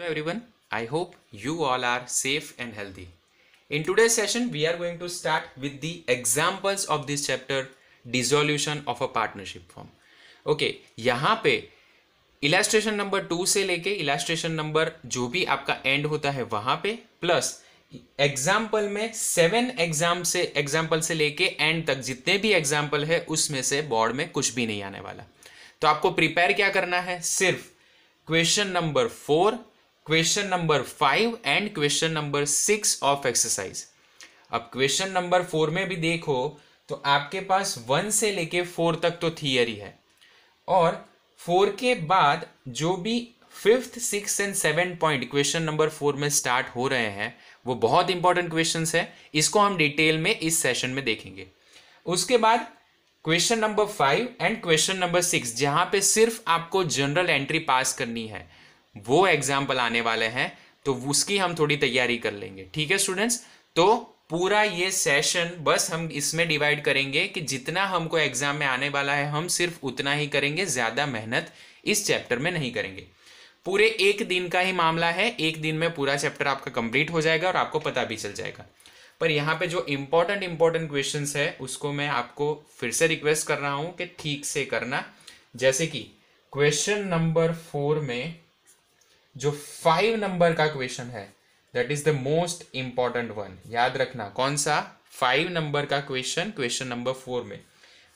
Hello everyone, I hope you all are safe and healthy. In today's session, we are going to start with the examples of this chapter dissolution of a partnership form. Okay, यहाँ पे illustration number two से लेके illustration number जो भी आपका and होता है वहाँ पे प्लस एग्जाम्पल में सेवन एग्जाम से एग्जाम्पल से लेके एंड तक जितने भी एग्जाम्पल है उसमें से बोर्ड में कुछ भी नहीं आने वाला तो आपको प्रिपेयर क्या करना है सिर्फ question number four question number five and question number six of exercise अब क्वेश्चन नंबर फोर में भी देखो तो आपके पास वन से लेके फोर तक तो थियरी है और फोर के बाद जो भी fifth six and seven point question number four में स्टार्ट हो रहे हैं वो बहुत इंपॉर्टेंट क्वेश्चन है इसको हम डिटेल में इस सेशन में देखेंगे उसके बाद question number five and question number six जहां पे सिर्फ आपको जनरल एंट्री पास करनी है वो एग्जाम्पल आने वाले हैं तो उसकी हम थोड़ी तैयारी कर लेंगे ठीक है स्टूडेंट्स तो पूरा ये सेशन बस हम इसमें डिवाइड करेंगे कि जितना हमको एग्जाम में आने वाला है हम सिर्फ उतना ही करेंगे ज़्यादा मेहनत इस चैप्टर में नहीं करेंगे पूरे एक दिन का ही मामला है एक दिन में पूरा चैप्टर आपका कंप्लीट हो जाएगा और आपको पता भी चल जाएगा पर यहाँ पे जो इम्पोर्टेंट इम्पोर्टेंट क्वेश्चन है उसको मैं आपको फिर से रिक्वेस्ट कर रहा हूँ कि ठीक से करना जैसे कि क्वेश्चन नंबर फोर में जो फाइव नंबर का क्वेश्चन है that is the most important one याद रखना कौन सा फाइव नंबर का क्वेश्चन क्वेश्चन नंबर फोर में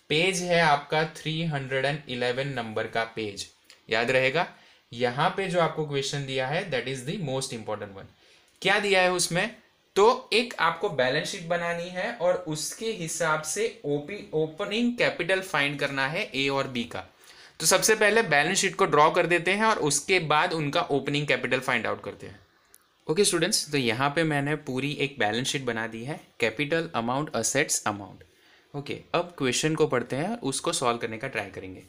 पेज है आपका three hundred and eleven number का पेज याद रहेगा यहां पे जो आपको क्वेश्चन दिया है that is the most important one क्या दिया है उसमें तो एक आपको बैलेंस शीट बनानी है और उसके हिसाब से ओपी ओपनिंग कैपिटल फाइंड करना है ए और बी का तो सबसे पहले बैलेंस शीट को ड्रॉ कर देते हैं और उसके बाद उनका ओपनिंग कैपिटल फाइंड आउट करते हैं ओके okay, स्टूडेंट्स तो यहाँ पे मैंने पूरी एक बैलेंस शीट बना दी है capital amount assets amount okay अब क्वेश्चन को पढ़ते हैं उसको सॉल्व करने का ट्राई करेंगे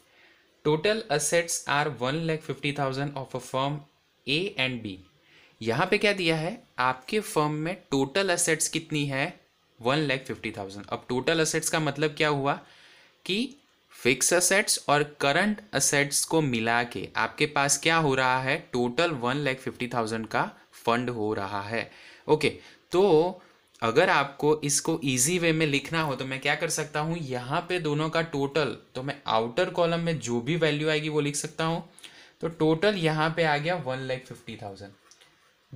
total assets are one lakh fifty thousand of a firm A and B यहाँ पे क्या दिया है आपके फर्म में टोटल असेट्स कितनी है वन लैख फिफ्टी थाउजेंड अब टोटल असेट्स का मतलब क्या हुआ कि फिक्स असेट्स और करंट असेट्स को मिला के आपके पास क्या हो रहा है total one lakh fifty thousand का फंड हो रहा है ओके okay, तो अगर आपको इसको इजी वे में लिखना हो तो मैं क्या कर सकता हूँ यहाँ पे दोनों का टोटल तो मैं आउटर कॉलम में जो भी वैल्यू आएगी वो लिख सकता हूँ तो टोटल यहाँ पे आ गया वन लैख फिफ्टी थाउजेंड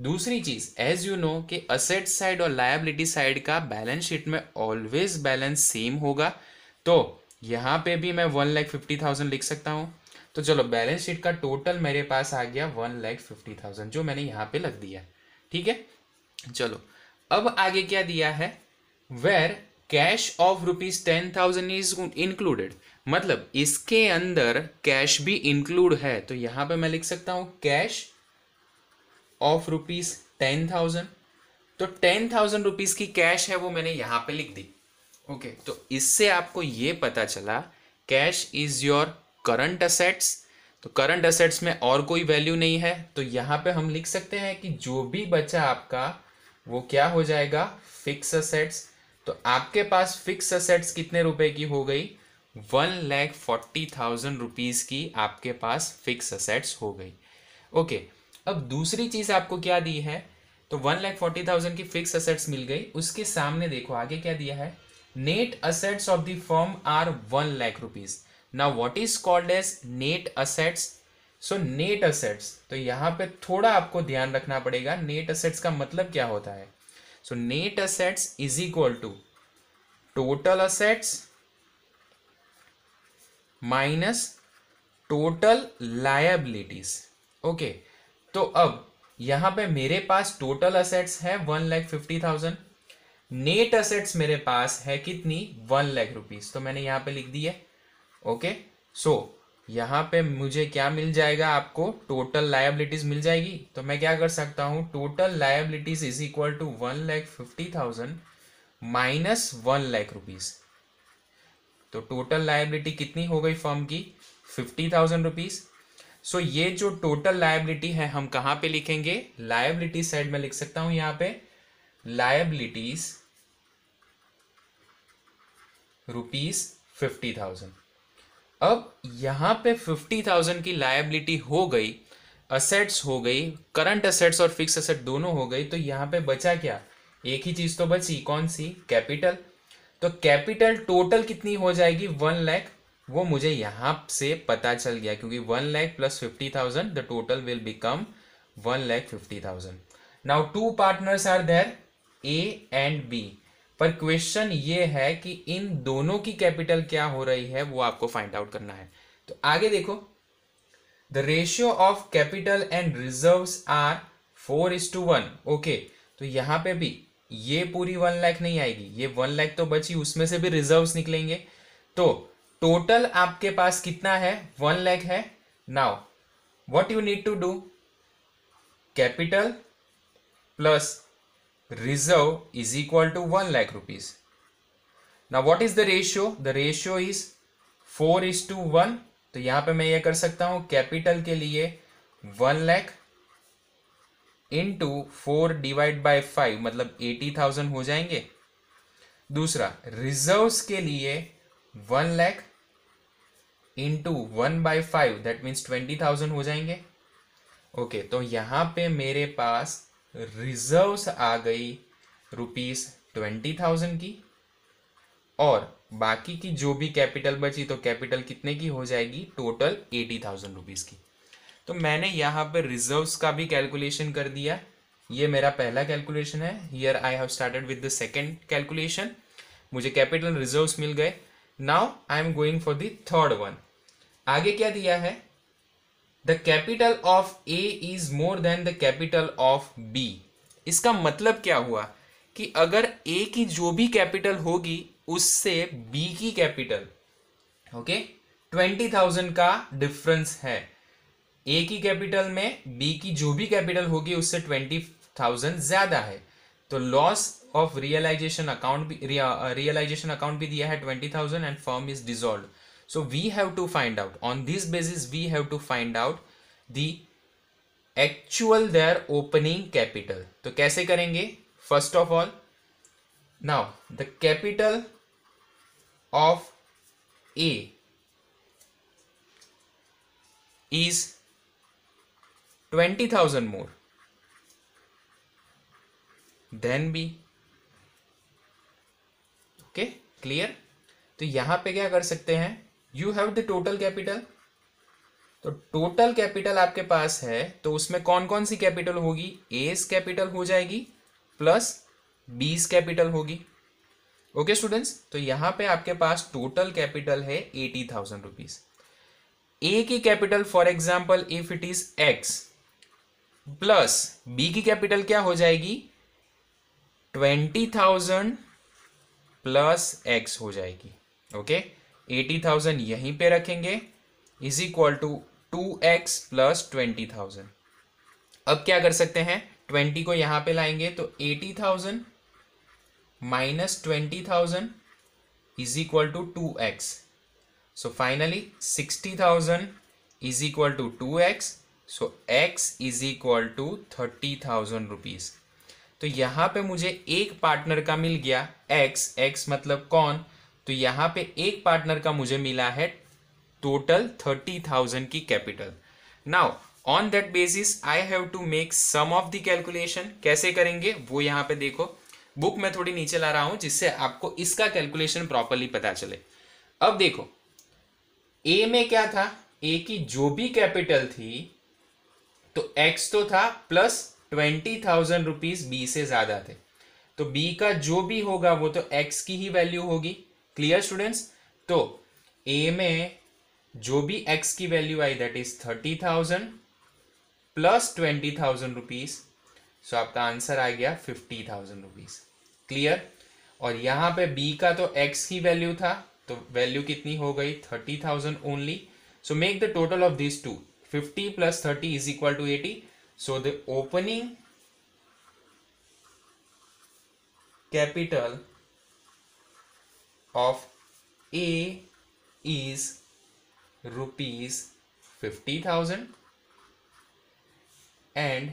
दूसरी चीज एज यू नो कि असेट साइड और लायबिलिटी साइड का बैलेंस शीट में ऑलवेज बैलेंस सेम होगा तो यहाँ पे भी मैं वन लैख फिफ्टी थाउजेंड लिख सकता हूँ तो चलो बैलेंस शीट का टोटल मेरे पास आ गया वन लैख फिफ्टी थाउजेंड जो मैंने यहाँ पे लग दिया ठीक है चलो अब आगे क्या दिया है where cash of rupees ten thousand is included मतलब इसके अंदर कैश भी इंक्लूड है तो यहाँ पे मैं लिख सकता हूँ cash of rupees ten thousand तो टेन थाउजेंड रुपीज की कैश है वो मैंने यहाँ पे लिख दी ओके okay. तो इससे आपको ये पता चला cash is your current assets तो करंट असेट्स में और कोई वैल्यू नहीं है तो यहाँ पे हम लिख सकते हैं कि जो भी बचा आपका वो क्या हो जाएगा फिक्स असेट्स तो आपके पास फिक्स असेट्स कितने रुपए की हो गई one lakh forty thousand rupees की आपके पास फिक्स असेट्स हो गई ओके okay. अब दूसरी चीज़ आपको क्या दी है तो वन लैख फोर्टी थाउजेंड की फिक्स असेट्स मिल गई उसके सामने देखो आगे क्या दिया है Net assets of the firm are 1 lakh rupees. Now what is called as net assets? So net assets तो यहाँ पे थोड़ा आपको ध्यान रखना पड़ेगा नेट असेट्स का मतलब क्या होता है so net assets is equal to total assets minus total liabilities okay तो अब यहाँ पे मेरे पास टोटल असेट्स है one lakh fifty thousand net assets मेरे पास है कितनी वन लाख रुपीज तो मैंने यहां पे लिख दी है ओके सो so, यहाँ पे मुझे क्या मिल जाएगा आपको टोटल लाइबिलिटीज मिल जाएगी तो मैं क्या कर सकता हूं total liabilities is equal to one lakh fifty thousand minus one lakh rupees तो टोटल लाइबिलिटी कितनी हो गई फर्म की फिफ्टी थाउजेंड रुपीज सो ये जो टोटल लाइबिलिटी है हम कहां पे लिखेंगे लाइबिलिटी साइड में लिख सकता हूं यहां पे लाइबिलिटीज़ रुपीज़ फिफ्टी थाउजेंड अब यहाँ पे फिफ्टी थाउजेंड की लाइबिलिटी हो गई असेट्स हो गई करंट असेट्स और फिक्स असेट दोनों हो गई तो यहाँ पे बचा क्या एक ही चीज़ तो बची कौन सी कैपिटल तो कैपिटल टोटल कितनी हो जाएगी वन लैख वो मुझे यहां से पता चल गया क्योंकि one lakh plus fifty thousand the total will become one lakh fifty thousand now two partners are there A and B पर क्वेश्चन ये है कि इन दोनों की कैपिटल क्या हो रही है वो आपको फाइंड आउट करना है तो आगे देखो the ratio of capital and reserve are four is to one okay तो यहां पे भी ये पूरी वन लाख नहीं आएगी ये वन लाख तो बची उसमें से भी रिजर्व निकलेंगे तो टोटल आपके पास कितना है वन लाख है now what you need to do capital plus reserve is equal to 1 lakh rupees. Now what is the ratio? The ratio is 4 is to 1. तो यहाँ पे मैं ये कर सकता हूँ capital के लिए 1 lakh into four divide by five मतलब 80,000 हो जाएंगे दूसरा रिजर्व्स के लिए 1 lakh into one by five that means 20,000 हो जाएंगे ओके okay, तो यहाँ पे मेरे पास रिजर्व्स आ गई रुपीस ट्वेंटी थाउजेंड की और बाकी की जो भी कैपिटल बची तो कैपिटल कितने की हो जाएगी टोटल एटी थाउजेंड रुपीज़ की तो मैंने यहाँ पर रिजर्व्स का भी कैलकुलेशन कर दिया ये मेरा पहला कैलकुलेशन है here I have started with the second calculation मुझे कैपिटल रिजर्व्स मिल गए now I am going for the third one आगे क्या दिया है the capital of A is more than the capital of B इसका मतलब क्या हुआ कि अगर ए की जो भी कैपिटल होगी उससे बी की कैपिटल ओके ट्वेंटी थाउजेंड का डिफरेंस है ए की कैपिटल में बी की जो भी कैपिटल होगी उससे ट्वेंटी थाउजेंड ज्यादा है तो लॉस ऑफ रियलाइजेशन अकाउंट भी रियलाइजेशन अकाउंट भी दिया है twenty thousand and firm is dissolve so we have to find out on this basis we have to find out the actual their opening capital तो कैसे करेंगे first of all now the capital of A is twenty thousand more than B okay clear तो यहां पे क्या कर सकते हैं you have the total capital तो टोटल कैपिटल आपके पास है तो उसमें कौन कौन सी कैपिटल होगी एस कैपिटल हो जाएगी प्लस बीस कैपिटल होगी ओके स्टूडेंट्स तो यहां पे आपके पास टोटल कैपिटल है एटी थाउजेंड रुपीज ए की capital for example if it is X plus B की कैपिटल क्या हो जाएगी ट्वेंटी थाउजेंड प्लस एक्स हो जाएगी ओके okay? एटी थाउजेंड यहीं पे रखेंगे is equal to two X plus twenty thousand अब क्या कर सकते हैं ट्वेंटी को यहां पे लाएंगे तो eighty thousand minus twenty thousand is equal to two X so finally sixty thousand is equal to two X so X is equal to thirty thousand rupees तो यहां पे मुझे एक पार्टनर का मिल गया एक्स एक्स मतलब कौन तो यहां पे एक पार्टनर का मुझे मिला है टोटल थर्टी थाउजेंड की capital now on that basis I have to make some of the calculation कैसे करेंगे वो यहां पे देखो बुक में थोड़ी नीचे ला रहा हूं जिससे आपको इसका कैलकुलेशन प्रॉपरली पता चले अब देखो ए में क्या था ए की जो भी कैपिटल थी तो एक्स तो था plus twenty thousand rupees B से ज्यादा थे तो बी का जो भी होगा वो तो एक्स की ही वैल्यू होगी क्लियर स्टूडेंट्स तो ए में जो भी एक्स की value I that is thirty thousand plus twenty thousand rupees so आपका आंसर आ गया फिफ्टी थाउजेंड रुपीज क्लियर और यहां पे बी का तो एक्स की वैल्यू था तो वैल्यू कितनी हो गई thirty thousand only so make the total of this two fifty plus thirty is equal to eighty so the opening capital of A is rupees 50,000 and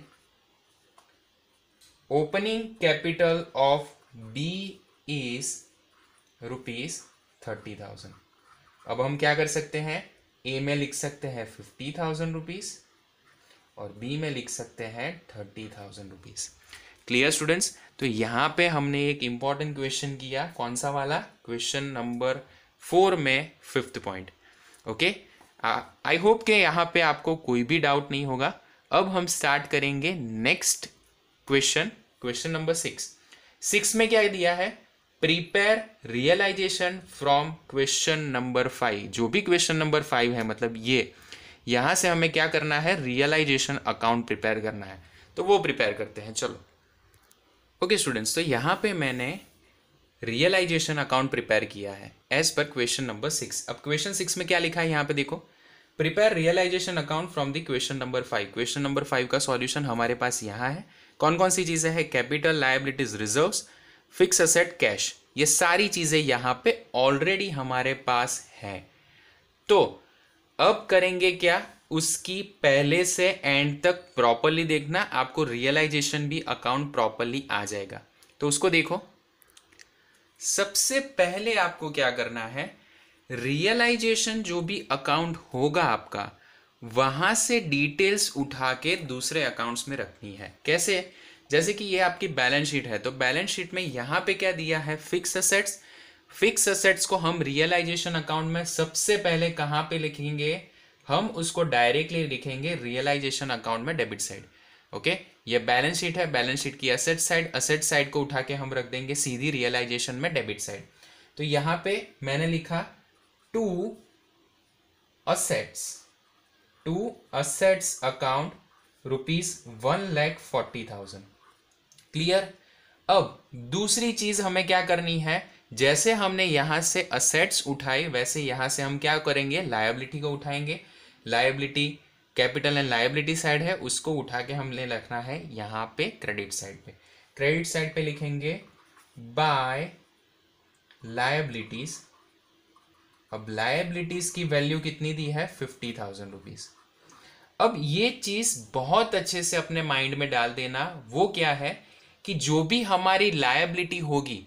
opening capital of B is rupees thirty thousand अब हम क्या कर सकते हैं ए में लिख सकते हैं फिफ्टी थाउजेंड रुपीज़ और बी में लिख सकते हैं thirty thousand rupees clear students तो यहाँ पे हमने एक इम्पॉर्टेंट क्वेश्चन किया कौन सा वाला क्वेश्चन नंबर फोर में fifth point okay I hope के यहाँ पे आपको कोई भी डाउट नहीं होगा अब हम स्टार्ट करेंगे next question question number six six में क्या दिया है prepare realisation from question number five जो भी क्वेश्चन नंबर फाइव है मतलब ये यहाँ से हमें क्या करना है रियलाइजेशन अकाउंट प्रिपेयर करना है तो वो प्रिपेयर करते हैं चलो ओके स्टूडेंट्स तो यहाँ पे मैंने रियलाइजेशन अकाउंट प्रिपेयर किया है एज पर क्वेश्चन नंबर सिक्स अब क्वेश्चन सिक्स में क्या लिखा है यहाँ पे देखो prepare realisation account from the question number five question number five का सॉल्यूशन हमारे पास यहाँ है कौन कौन सी चीज़ें हैं capital liabilities reserve fix asset cash ये सारी चीज़ें यहाँ पे ऑलरेडी हमारे पास हैं तो अब करेंगे क्या उसकी पहले से एंड तक प्रॉपरली देखना आपको रियलाइजेशन भी अकाउंट प्रॉपरली आ जाएगा तो उसको देखो सबसे पहले आपको क्या करना है रियलाइजेशन जो भी अकाउंट होगा आपका वहां से डिटेल्स उठा के दूसरे अकाउंट्स में रखनी है कैसे जैसे कि ये आपकी बैलेंस शीट है तो बैलेंस शीट में यहां पे क्या दिया है फिक्स असेट्स फिक्स असेट्स को हम रियलाइजेशन अकाउंट में सबसे पहले कहां पे लिखेंगे हम उसको डायरेक्टली लिखेंगे रियलाइजेशन अकाउंट में डेबिट साइड ओके ये बैलेंस शीट है बैलेंस शीट की असेट साइड असेट साइड को उठा के हम रख देंगे सीधी रियलाइजेशन में डेबिट साइड तो यहां पे मैंने लिखा to assets to assets account rupees one lakh forty thousand clear अब दूसरी चीज हमें क्या करनी है जैसे हमने यहां से असेट्स उठाई वैसे यहां से हम क्या करेंगे लायबिलिटी को उठाएंगे liability capital and liability side है उसको उठा के हमने रखना है यहाँ पे क्रेडिट साइड पे क्रेडिट साइड पे लिखेंगे बाय लाइबिलिटीज अब लाइबिलिटीज की वैल्यू कितनी दी है फिफ्टी थाउजेंड रुपीज अब ये चीज बहुत अच्छे से अपने माइंड में डाल देना वो क्या है कि जो भी हमारी लाइबिलिटी होगी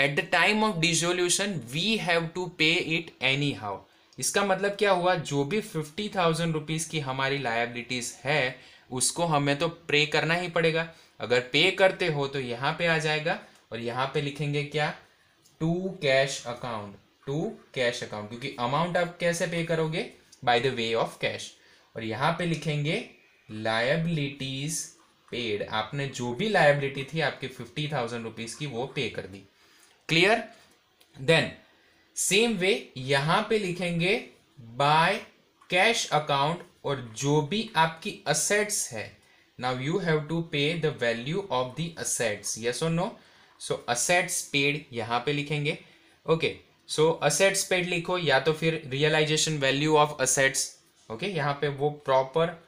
at the time of dissolution we have to pay it anyhow इसका मतलब क्या हुआ जो भी फिफ्टी थाउजेंड रुपीज़ की हमारी लाइबिलिटीज़ है उसको हमें तो पे करना ही पड़ेगा अगर पे करते हो तो यहाँ पे आ जाएगा और यहाँ पे लिखेंगे क्या to cash account to cash account क्योंकि अमाउंट आप कैसे पे करोगे by the way of cash और यहाँ पे लिखेंगे लाइबिलिटीज पेड आपने जो भी लाइबिलिटी थी आपके फिफ्टी थाउजेंड रुपीज की वो पे कर दी क्लियर देन सेम वे यहां पे लिखेंगे बाय कैश अकाउंट और जो भी आपकी असेट्स है now you have to pay the value of the assets yes और नो सो असेट्स पेड यहां पे लिखेंगे ओके सो असेट्स पेड लिखो या तो फिर realisation value of assets okay यहां पे वो प्रॉपर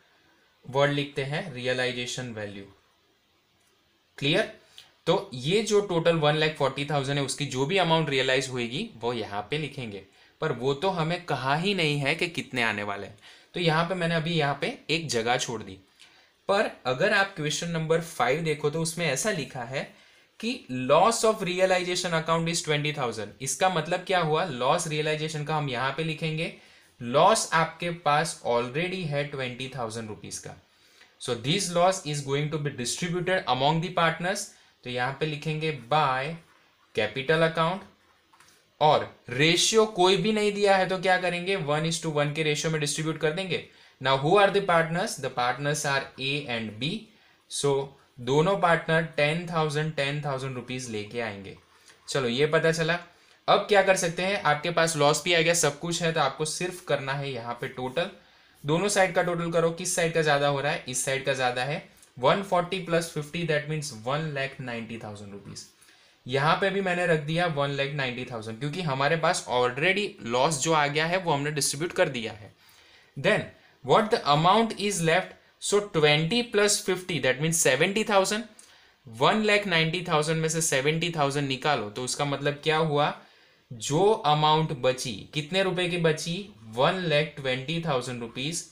वर्ड लिखते हैं रियलाइजेशन वैल्यू क्लियर तो ये जो total one lakh forty thousand है उसकी जो भी अमाउंट रियलाइज होगी वो यहाँ पे लिखेंगे पर वो तो हमें कहा ही नहीं है कि कितने आने वाले हैं तो यहाँ पे मैंने अभी यहाँ पे एक जगह छोड़ दी पर अगर आप क्वेश्चन नंबर फाइव देखो तो उसमें ऐसा लिखा है कि loss of realisation account is twenty thousand इसका मतलब क्या हुआ लॉस रियलाइजेशन का हम यहाँ पे लिखेंगे लॉस आपके पास ऑलरेडी है ट्वेंटी थाउजेंड रुपीज का so this loss is going to be distributed among the partners तो यहां पे लिखेंगे बाय कैपिटल अकाउंट और रेशियो कोई भी नहीं दिया है तो क्या करेंगे वन इज टू वन के रेशियो में डिस्ट्रीब्यूट कर देंगे now who are the partners the partners are A and B so दोनों partner ten thousand ten thousand rupees लेके आएंगे चलो ये पता चला अब क्या कर सकते हैं आपके पास लॉस भी आ गया सब कुछ है तो आपको सिर्फ करना है यहाँ पे टोटल दोनों साइड का टोटल करो किस साइड का ज्यादा हो रहा है इस साइड का ज्यादा है 140 plus 50 that means one lakh ninety thousand rupees यहाँ पे भी मैंने रख दिया वन लैख नाइन्टी थाउजेंड क्योंकि हमारे पास ऑलरेडी लॉस जो आ गया है वो हमने डिस्ट्रीब्यूट कर दिया है then what the amount is left so twenty plus fifty that means seventy thousand one lakh ninety thousand में से सेवेंटी थाउजेंड निकालो तो उसका मतलब क्या हुआ जो अमाउंट बची कितने रुपए की बची one lakh twenty thousand rupees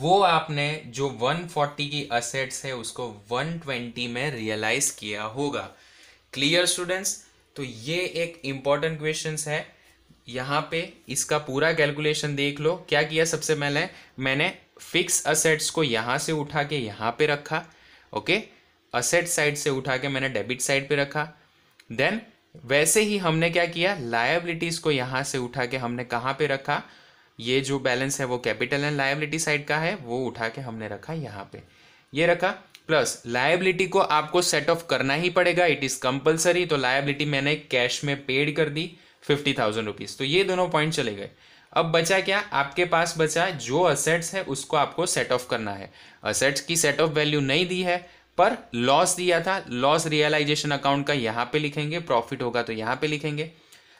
वो आपने जो 140 की असेट्स है उसको 120 में रियलाइज किया होगा क्लियर स्टूडेंट्स तो ये एक इम्पॉर्टेंट क्वेश्चन है यहाँ पे इसका पूरा कैलकुलेशन देख लो क्या किया सबसे पहले मैंने फिक्स असेट्स को यहाँ से उठा के यहाँ पे रखा ओके असेट साइड से उठा के मैंने डेबिट साइड पे रखा देन वैसे ही हमने क्या किया लायबिलिटीज़ को यहाँ से उठा के हमने कहाँ पे रखा ये जो बैलेंस है वो कैपिटल एंड लाइबिलिटी साइड का है वो उठा के हमने रखा यहाँ पे ये रखा प्लस लाइबिलिटी को आपको सेट ऑफ करना ही पड़ेगा इट इज कंपलसरी तो लाइबिलिटी मैंने कैश में पेड कर दी फिफ्टी थाउजेंड रुपीज तो ये दोनों पॉइंट चले गए अब बचा क्या आपके पास बचा जो असेट्स है उसको आपको सेट ऑफ करना है असेट्स की सेट ऑफ वैल्यू नहीं दी है पर लॉस दिया था लॉस रियलाइजेशन अकाउंट का यहाँ पे लिखेंगे प्रॉफिट होगा तो यहाँ पे लिखेंगे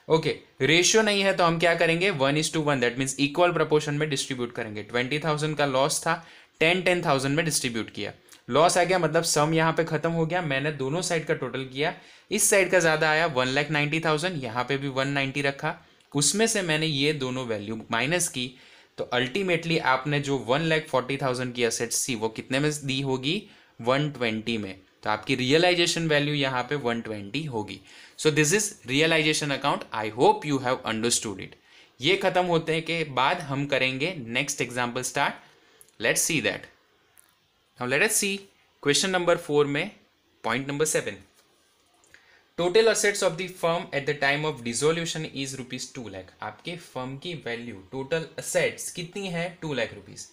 ओके okay, रेशियो नहीं है तो हम क्या करेंगे one is to one that means equal proportion में डिस्ट्रीब्यूट करेंगे ट्वेंटी थाउजेंड का लॉस था टेन टेन थाउजेंड में डिस्ट्रीब्यूट किया लॉस आ गया मतलब सम यहाँ पे खत्म हो गया मैंने दोनों साइड का टोटल किया इस साइड का ज़्यादा आया वन लैख नाइन्टी थाउजेंड यहाँ पे भी वन नाइन्टी रखा उसमें से मैंने ये दोनों वैल्यू माइनस की तो अल्टीमेटली आपने जो वन लैख फोर्टी थाउजेंड की असेट्स थी वो कितने में दी होगी वन ट्वेंटी में तो आपकी रियलाइजेशन वैल्यू यहाँ पे 120 होगी so this is realisation account I hope you have understood it ये खत्म होते हैं के बाद हम करेंगे next example start let see that now let's see question number four में point number seven total assets of the firm at the time of dissolution is rupees two lakh आपके फर्म की वैल्यू टोटल असेट्स कितनी है two lakh rupees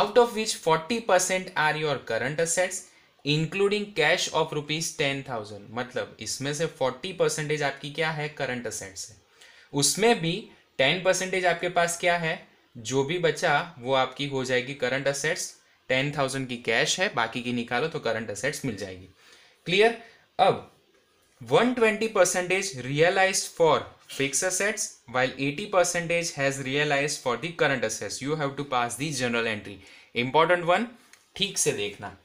out of which forty percent are your current assets including cash of rupees ten thousand मतलब इसमें से forty percentage आपकी क्या है करंट असेंट से उसमें भी टेन परसेंटेज आपके पास क्या है जो भी बचा वो आपकी हो जाएगी करंट असेट्स टेन थाउजेंड की कैश है बाकी की निकालो तो करंट असेट्स मिल जाएगी क्लियर अब one twenty percentage realise for assets while eighty percentage has realise for the current assets you have to pass the journal entry important one ठीक से देखना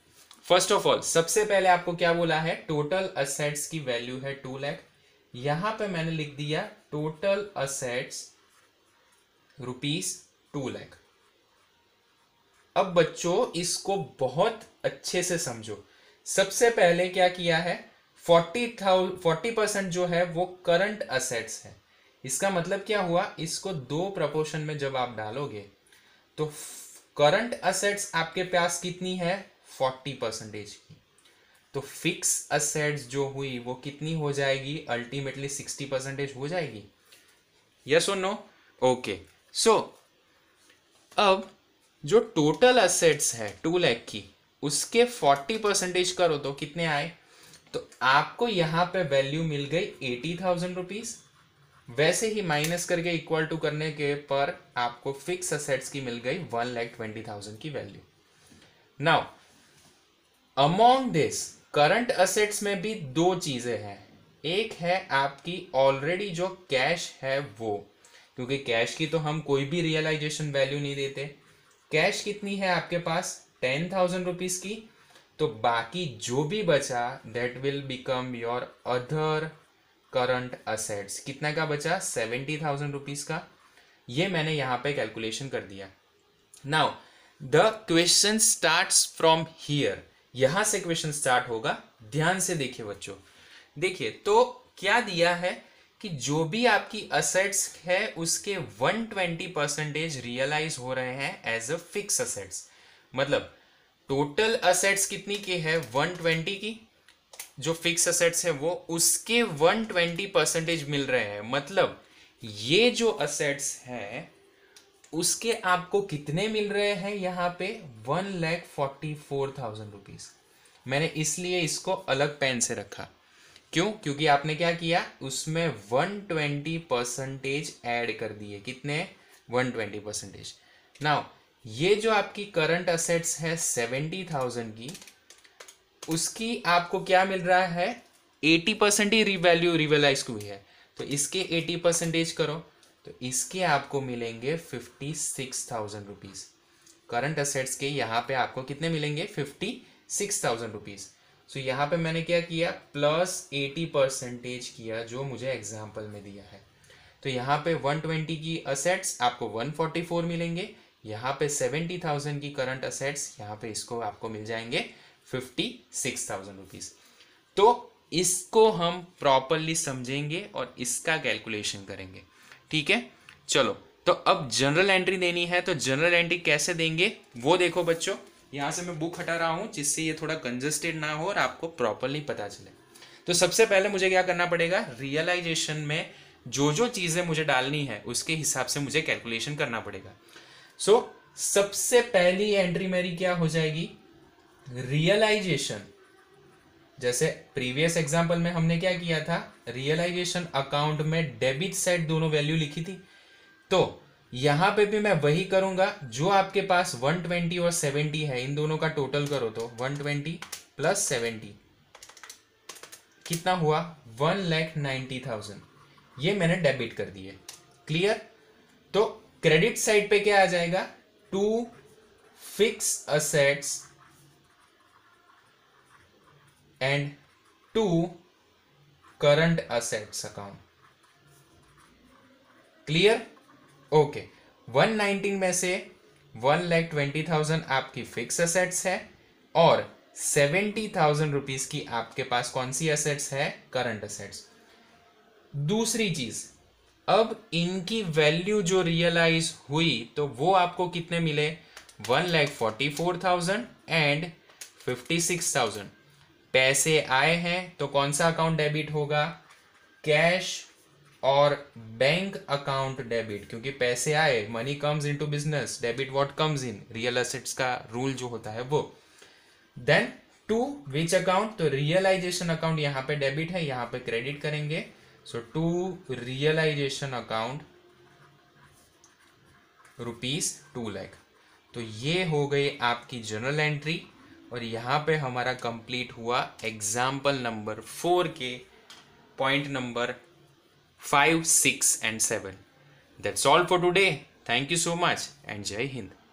फर्स्ट ऑफ ऑल सबसे पहले आपको क्या बोला है टोटल असेट्स की वैल्यू है टू लैख यहां पे मैंने लिख दिया total assets rupees two lakh अब बच्चों इसको बहुत अच्छे से समझो सबसे पहले क्या किया है फोर्टी थाउ फोर्टी परसेंट जो है वो करंट असेट्स है इसका मतलब क्या हुआ इसको दो प्रपोर्शन में जब आप डालोगे तो करंट असेट्स आपके पास कितनी है फोर्टी परसेंटेज की तो फिक्स असेट्स जो हुई वो कितनी हो जाएगी अल्टीमेटली सिक्सटी परसेंटेज हो जाएगी यस और नो ओके सो अब जो टोटल असेट्स है टू लैख की उसके फोर्टी परसेंटेज करो तो कितने आए तो आपको यहां पे वैल्यू मिल गई एटी थाउजेंड रुपीज़ वैसे ही माइनस करके इक्वल टू करने के पर आपको फिक्स असेट्स की मिल गई वन लैख ट्वेंटी थाउजेंड की value now among this current assets में भी दो चीज़ें हैं एक है आपकी ऑलरेडी जो कैश है वो क्योंकि कैश की तो हम कोई भी रियलाइजेशन वैल्यू नहीं देते कैश कितनी है आपके पास टेन थाउजेंड रुपीज़ की तो बाकी जो भी बचा that will become your other current assets कितना का बचा सेवेंटी थाउजेंड रुपीज़ का ये मैंने यहां पे कैलकुलेशन कर दिया now the question starts from here यहां से क्वेश्चन स्टार्ट होगा ध्यान से देखिए बच्चों देखिए तो क्या दिया है कि जो भी आपकी असेट्स है उसके 120 परसेंटेज रियलाइज हो रहे हैं एज अ फिक्स असेट्स मतलब टोटल असेट्स कितनी की है 120 की जो फिक्स असेट्स है वो उसके 120 परसेंटेज मिल रहे हैं मतलब ये जो असेट्स है उसके आपको कितने मिल रहे हैं यहाँ पे one lakh forty four thousand rupees मैंने इसलिए इसको अलग पेन से रखा क्यों क्योंकि आपने क्या किया उसमें वन ट्वेंटी परसेंटेज एड कर दिए कितने वन ट्वेंटी परसेंटेज नाउ ये जो आपकी करंट असेट्स है सेवेंटी थाउजेंड की उसकी आपको क्या मिल रहा है एटी परसेंट ही रिवैल्यू रिवेलाइज हुई है तो इसके एटी परसेंटेज करो तो इसके आपको मिलेंगे fifty six thousand rupees current assets के यहाँ पे आपको कितने मिलेंगे fifty six thousand rupees so यहाँ पे मैंने क्या किया प्लस एटी परसेंटेज किया जो मुझे एग्जाम्पल में दिया है तो यहाँ पे वन ट्वेंटी की असेट्स आपको वन फोर्टी फोर मिलेंगे यहाँ पे सेवेंटी थाउजेंड की करंट असेट्स यहाँ पे इसको आपको मिल जाएंगे फिफ्टी सिक्स थाउजेंड रुपीज़ तो इसको हम प्रॉपरली समझेंगे और इसका कैलकुलेशन करेंगे ठीक है चलो तो अब जनरल एंट्री देनी है तो जनरल एंट्री कैसे देंगे वो देखो बच्चों यहां से मैं बुक हटा रहा हूं जिससे ये थोड़ा कंजस्टेड ना हो और आपको प्रॉपरली पता चले तो सबसे पहले मुझे क्या करना पड़ेगा रियलाइजेशन में जो जो चीज़ें मुझे डालनी है उसके हिसाब से मुझे कैलकुलेशन करना पड़ेगा सो so, सबसे पहली एंट्री मेरी क्या हो जाएगी रियलाइजेशन जैसे प्रीवियस एग्जाम्पल में हमने क्या किया था रियलाइजेशन अकाउंट में डेबिट साइड दोनों वैल्यू लिखी थी तो यहां पे भी मैं वही करूंगा जो आपके पास 120 और 70 है इन दोनों का टोटल करो तो 120 प्लस सेवेंटी कितना हुआ वन लैख नाइन्टी थाउजेंड ये मैंने डेबिट कर दिए क्लियर तो क्रेडिट साइड पे क्या आ जाएगा to fix assets and to assets account clear okay one 119 में से वन लैख ट्वेंटी थाउजेंड आपकी फिक्स असेट्स है और सेवेंटी थाउजेंड रुपीज की आपके पास कौन सी असेट्स है करंट असेट्स दूसरी चीज अब इनकी वैल्यू जो रियलाइज हुई तो वो आपको कितने मिले one lakh forty four thousand and fifty six thousand पैसे आए हैं तो कौन सा अकाउंट डेबिट होगा कैश और बैंक अकाउंट डेबिट क्योंकि पैसे आए money comes into business debit what comes in real assets का रूल जो होता है वो देन टू विच अकाउंट तो रियलाइजेशन अकाउंट यहां पे डेबिट है यहां पे क्रेडिट करेंगे so to realisation account rupees two lakh तो ये हो गई आपकी जनरल एंट्री और यहाँ पे हमारा कंप्लीट हुआ एग्जाम्पल नंबर फोर के point number five six and seven that's all for today thank you so much and जय हिंद